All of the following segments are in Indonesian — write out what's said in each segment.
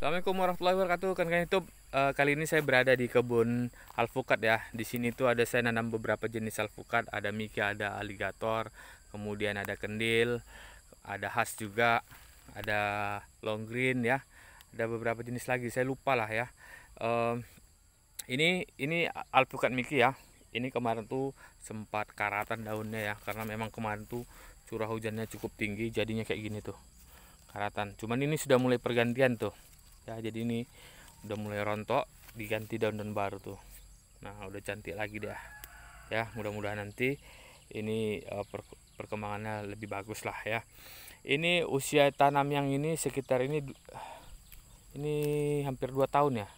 Assalamualaikum warahmatullahi wabarakatuh. Kan kan YouTube uh, kali ini saya berada di kebun alpukat ya. Di sini tuh ada saya nanam beberapa jenis alpukat, ada mika, ada aligator, kemudian ada kendil, ada has juga, ada long green ya. Ada beberapa jenis lagi, saya lupa lah ya. Uh, ini ini alpukat miki ya. Ini kemarin tuh sempat karatan daunnya ya karena memang kemarin tuh curah hujannya cukup tinggi jadinya kayak gini tuh. Karatan. Cuman ini sudah mulai pergantian tuh ya jadi ini udah mulai rontok diganti daun-daun baru tuh nah udah cantik lagi dah ya mudah-mudahan nanti ini uh, per perkembangannya lebih bagus lah ya ini usia tanam yang ini sekitar ini ini hampir 2 tahun ya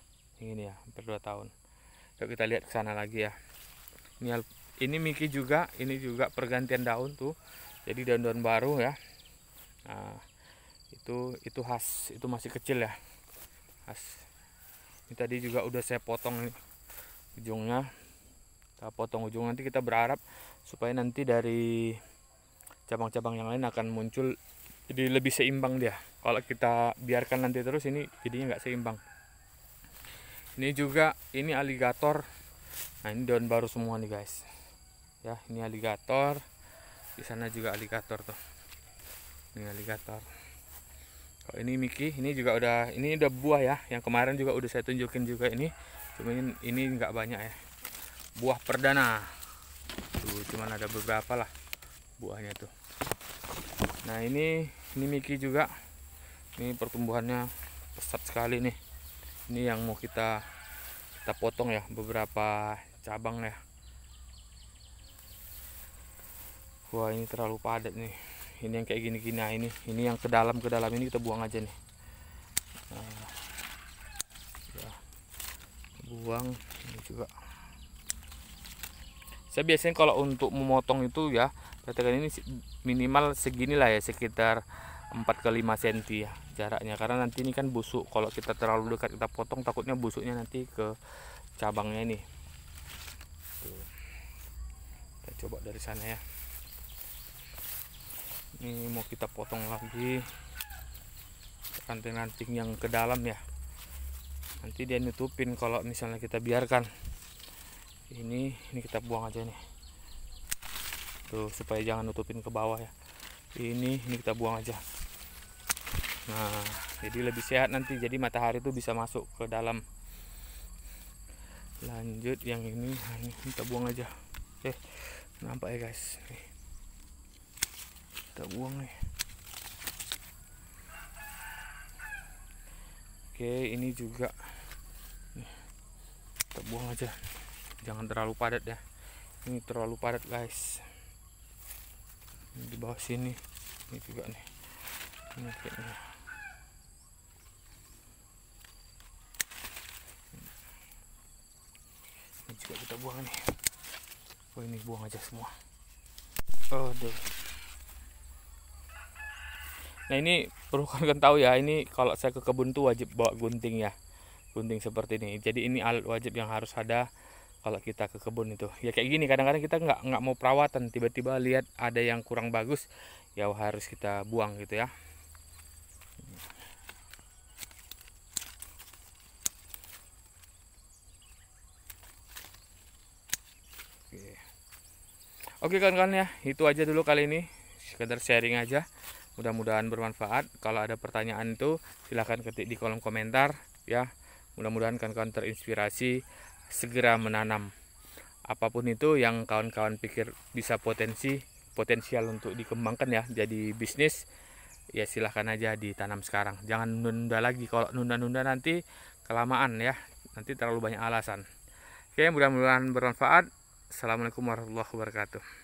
ini ya hampir 2 tahun yuk kita lihat ke sana lagi ya ini ini Miki juga ini juga pergantian daun tuh jadi daun-daun baru ya nah itu itu khas itu masih kecil ya As. Ini tadi juga udah saya potong nih, ujungnya. Kita potong ujung nanti kita berharap supaya nanti dari cabang-cabang yang lain akan muncul jadi lebih seimbang dia. Kalau kita biarkan nanti terus ini jadinya nggak seimbang. Ini juga ini aligator. Nah, ini daun baru semua nih, guys. Ya, ini aligator. Di sana juga aligator tuh. Ini aligator kalau ini Miki ini juga udah ini udah buah ya yang kemarin juga udah saya tunjukin juga ini cuman ini nggak banyak ya buah perdana tuh cuman ada beberapa lah buahnya tuh nah ini ini Miki juga ini pertumbuhannya pesat sekali nih ini yang mau kita kita potong ya beberapa cabang ya wah ini terlalu padat nih ini yang kayak gini-gini nah ini ini yang ke dalam ke dalam ini kita buang aja nih nah, ya. buang ini juga saya biasanya kalau untuk memotong itu ya katakan ini minimal segini lah ya sekitar 4 ke 5 cm ya jaraknya karena nanti ini kan busuk kalau kita terlalu dekat kita potong takutnya busuknya nanti ke cabangnya ini Tuh. kita coba dari sana ya ini mau kita potong lagi ranting-ranting yang ke dalam ya nanti dia nutupin kalau misalnya kita biarkan ini ini kita buang aja nih tuh supaya jangan nutupin ke bawah ya ini ini kita buang aja nah jadi lebih sehat nanti jadi matahari tuh bisa masuk ke dalam lanjut yang ini, nah, ini kita buang aja oke eh, nampak ya guys nih kita buang nih oke ini juga nih, kita buang aja jangan terlalu padat ya ini terlalu padat guys ini di bawah sini ini juga nih ini kayaknya ini juga kita buang nih oh ini buang aja semua aduh Nah ini perlu kalian tahu ya ini kalau saya ke kebun tuh wajib bawa gunting ya gunting seperti ini. Jadi ini alat wajib yang harus ada kalau kita ke kebun itu. Ya kayak gini kadang-kadang kita nggak nggak mau perawatan tiba-tiba lihat ada yang kurang bagus ya harus kita buang gitu ya. Oke kawan-kawan ya, itu aja dulu kali ini. Sekedar sharing aja mudah-mudahan bermanfaat kalau ada pertanyaan itu silahkan ketik di kolom komentar ya mudah-mudahan kawan-kawan terinspirasi segera menanam apapun itu yang kawan-kawan pikir bisa potensi potensial untuk dikembangkan ya jadi bisnis ya silahkan aja ditanam sekarang jangan nunda lagi kalau nunda-nunda nanti kelamaan ya nanti terlalu banyak alasan oke mudah-mudahan bermanfaat assalamualaikum warahmatullahi wabarakatuh